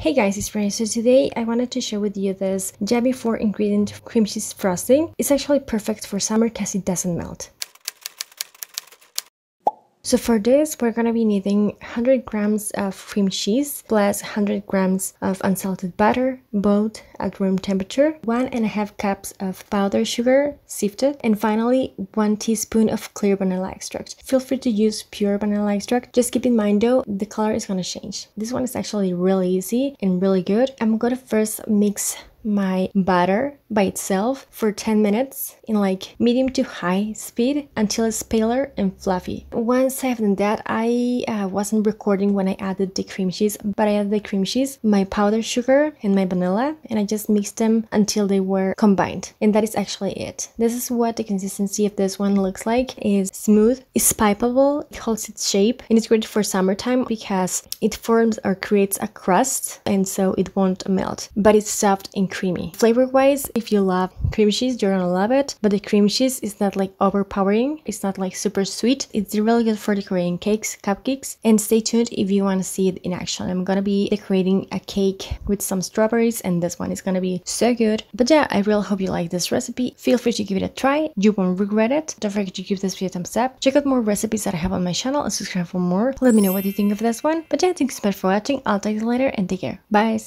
Hey guys, it's Fran. So today I wanted to share with you this Jabby 4 ingredient cream cheese frosting. It's actually perfect for summer because it doesn't melt. So for this, we're gonna be needing 100 grams of cream cheese plus 100 grams of unsalted butter, both at room temperature, one and a half cups of powdered sugar, sifted, and finally one teaspoon of clear vanilla extract. Feel free to use pure vanilla extract. Just keep in mind though, the color is gonna change. This one is actually really easy and really good. I'm gonna first mix my butter by itself for 10 minutes in like medium to high speed until it's paler and fluffy. Once I've done that, I uh, wasn't recording when I added the cream cheese, but I added the cream cheese, my powdered sugar and my vanilla and I just mixed them until they were combined. And that is actually it. This is what the consistency of this one looks like. is smooth, it's pipeable, it holds its shape and it's great for summertime because it forms or creates a crust and so it won't melt, but it's soft and creamy. Flavor wise, if you love cream cheese, you're gonna love it, but the cream cheese is not like overpowering, it's not like super sweet, it's really good for decorating cakes, cupcakes, and stay tuned if you wanna see it in action. I'm gonna be decorating a cake with some strawberries and this one is gonna be so good. But yeah, I really hope you like this recipe. Feel free to give it a try, you won't regret it. Don't forget to give this video a thumbs up. Check out more recipes that I have on my channel and subscribe for more. Let me know what you think of this one. But yeah, thanks so much for watching. I'll talk to you later and take care. Bye!